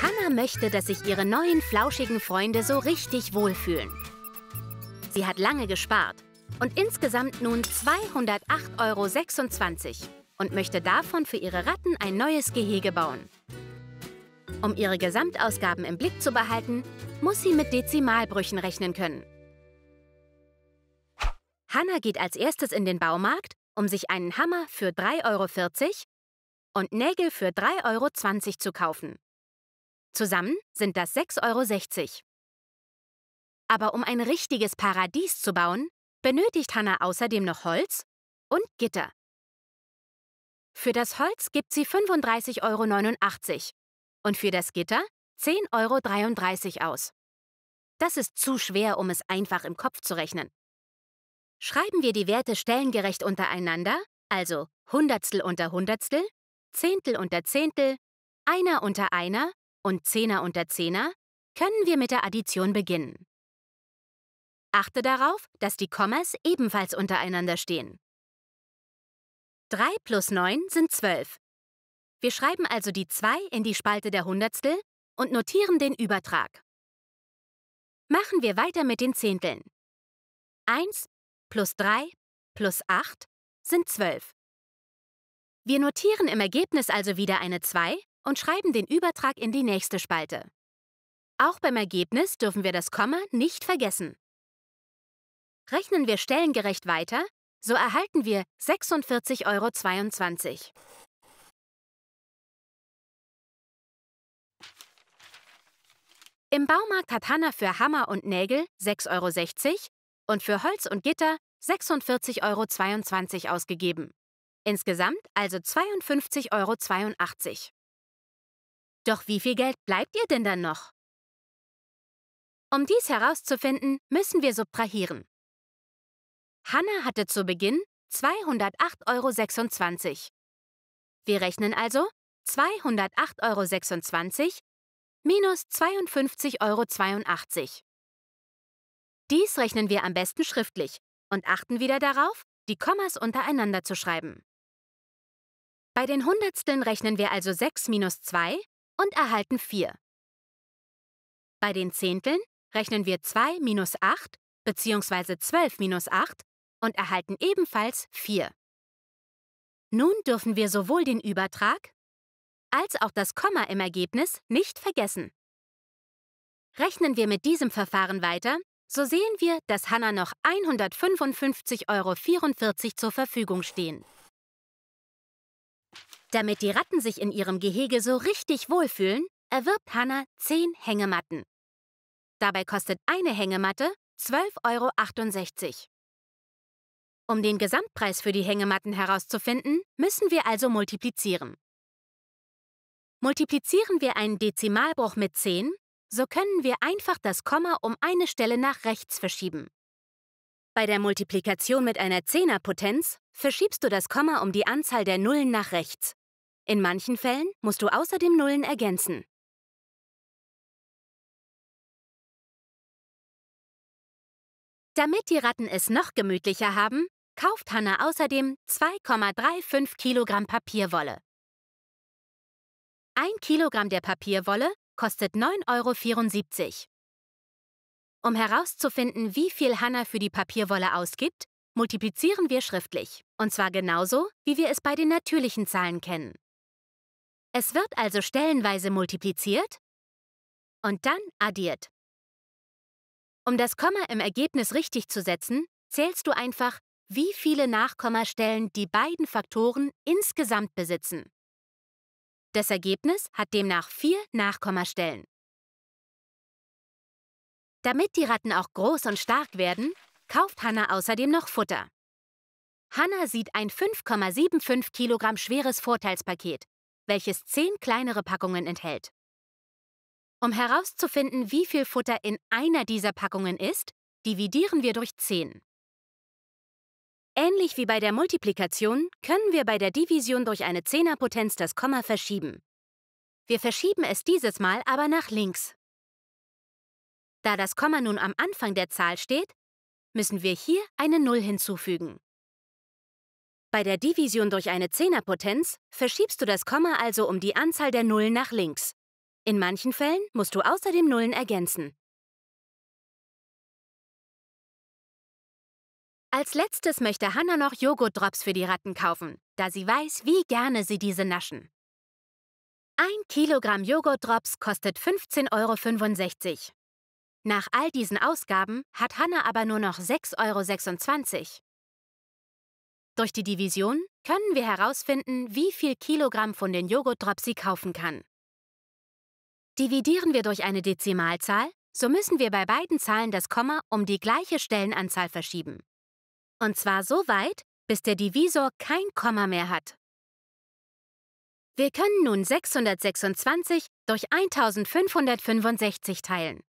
Hanna möchte, dass sich ihre neuen flauschigen Freunde so richtig wohlfühlen. Sie hat lange gespart und insgesamt nun 208,26 Euro und möchte davon für ihre Ratten ein neues Gehege bauen. Um ihre Gesamtausgaben im Blick zu behalten, muss sie mit Dezimalbrüchen rechnen können. Hanna geht als erstes in den Baumarkt, um sich einen Hammer für 3,40 Euro und Nägel für 3,20 Euro zu kaufen. Zusammen sind das 6,60 Euro. Aber um ein richtiges Paradies zu bauen, benötigt Hanna außerdem noch Holz und Gitter. Für das Holz gibt sie 35,89 Euro und für das Gitter 10,33 Euro aus. Das ist zu schwer, um es einfach im Kopf zu rechnen. Schreiben wir die Werte stellengerecht untereinander, also Hundertstel unter Hundertstel, Zehntel unter Zehntel, Einer unter Einer und Zehner unter Zehner, können wir mit der Addition beginnen. Achte darauf, dass die Kommas ebenfalls untereinander stehen. 3 plus 9 sind 12. Wir schreiben also die 2 in die Spalte der Hundertstel und notieren den Übertrag. Machen wir weiter mit den Zehnteln. 1 plus 3 plus 8 sind 12. Wir notieren im Ergebnis also wieder eine 2 und schreiben den Übertrag in die nächste Spalte. Auch beim Ergebnis dürfen wir das Komma nicht vergessen. Rechnen wir stellengerecht weiter, so erhalten wir 46,22 Euro. Im Baumarkt hat Hanna für Hammer und Nägel 6,60 Euro und für Holz und Gitter 46,22 Euro ausgegeben. Insgesamt also 52,82 Euro. Doch wie viel Geld bleibt ihr denn dann noch? Um dies herauszufinden, müssen wir subtrahieren. Hanna hatte zu Beginn 208,26 Euro. Wir rechnen also 208,26 Euro minus 52,82 Euro. Dies rechnen wir am besten schriftlich und achten wieder darauf, die Kommas untereinander zu schreiben. Bei den Hundertsteln rechnen wir also 6 minus 2 und erhalten 4. Bei den Zehnteln rechnen wir 2 minus 8 bzw. 12 minus 8 und erhalten ebenfalls 4. Nun dürfen wir sowohl den Übertrag als auch das Komma im Ergebnis nicht vergessen. Rechnen wir mit diesem Verfahren weiter, so sehen wir, dass Hanna noch 155,44 Euro zur Verfügung stehen. Damit die Ratten sich in ihrem Gehege so richtig wohlfühlen, erwirbt Hannah 10 Hängematten. Dabei kostet eine Hängematte 12,68 Euro. Um den Gesamtpreis für die Hängematten herauszufinden, müssen wir also multiplizieren. Multiplizieren wir einen Dezimalbruch mit 10, so können wir einfach das Komma um eine Stelle nach rechts verschieben. Bei der Multiplikation mit einer Zehnerpotenz verschiebst du das Komma um die Anzahl der Nullen nach rechts. In manchen Fällen musst du außerdem Nullen ergänzen. Damit die Ratten es noch gemütlicher haben, kauft Hanna außerdem 2,35 Kilogramm Papierwolle. Ein Kilogramm der Papierwolle kostet 9,74 Euro. Um herauszufinden, wie viel Hanna für die Papierwolle ausgibt, multiplizieren wir schriftlich, und zwar genauso, wie wir es bei den natürlichen Zahlen kennen. Es wird also stellenweise multipliziert und dann addiert. Um das Komma im Ergebnis richtig zu setzen, zählst du einfach, wie viele Nachkommastellen die beiden Faktoren insgesamt besitzen. Das Ergebnis hat demnach vier Nachkommastellen. Damit die Ratten auch groß und stark werden, kauft Hanna außerdem noch Futter. Hanna sieht ein 5,75 Kilogramm schweres Vorteilspaket, welches zehn kleinere Packungen enthält. Um herauszufinden, wie viel Futter in einer dieser Packungen ist, dividieren wir durch 10. Ähnlich wie bei der Multiplikation können wir bei der Division durch eine Zehnerpotenz das Komma verschieben. Wir verschieben es dieses Mal aber nach links. Da das Komma nun am Anfang der Zahl steht, müssen wir hier eine Null hinzufügen. Bei der Division durch eine Zehnerpotenz verschiebst du das Komma also um die Anzahl der Nullen nach links. In manchen Fällen musst du außerdem Nullen ergänzen. Als letztes möchte Hannah noch Joghurtdrops für die Ratten kaufen, da sie weiß, wie gerne sie diese naschen. Ein Kilogramm Joghurtdrops kostet 15,65 Euro. Nach all diesen Ausgaben hat Hanna aber nur noch 6,26 Euro. Durch die Division können wir herausfinden, wie viel Kilogramm von den Joghurtdrops sie kaufen kann. Dividieren wir durch eine Dezimalzahl, so müssen wir bei beiden Zahlen das Komma um die gleiche Stellenanzahl verschieben. Und zwar so weit, bis der Divisor kein Komma mehr hat. Wir können nun 626 durch 1565 teilen.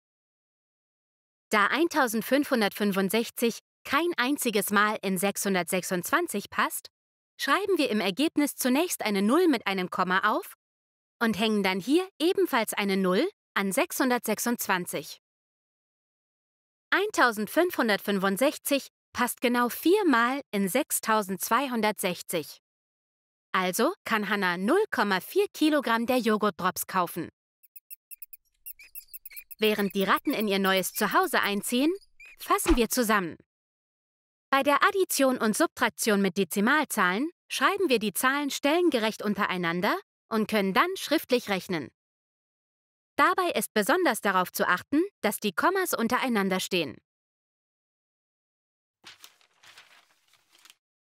Da 1565 kein einziges Mal in 626 passt, schreiben wir im Ergebnis zunächst eine 0 mit einem Komma auf und hängen dann hier ebenfalls eine 0 an 626. 1565 passt genau viermal in 6260. Also kann Hannah 0,4 Kilogramm der Joghurtdrops kaufen. Während die Ratten in ihr neues Zuhause einziehen, fassen wir zusammen. Bei der Addition und Subtraktion mit Dezimalzahlen schreiben wir die Zahlen stellengerecht untereinander und können dann schriftlich rechnen. Dabei ist besonders darauf zu achten, dass die Kommas untereinander stehen.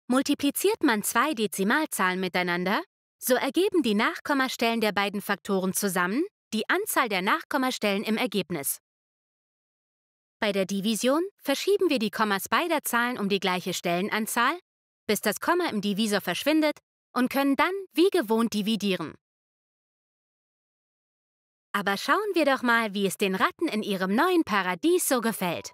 Multipliziert man zwei Dezimalzahlen miteinander, so ergeben die Nachkommastellen der beiden Faktoren zusammen die Anzahl der Nachkommastellen im Ergebnis. Bei der Division verschieben wir die Kommas beider Zahlen um die gleiche Stellenanzahl, bis das Komma im Divisor verschwindet und können dann wie gewohnt dividieren. Aber schauen wir doch mal, wie es den Ratten in ihrem neuen Paradies so gefällt.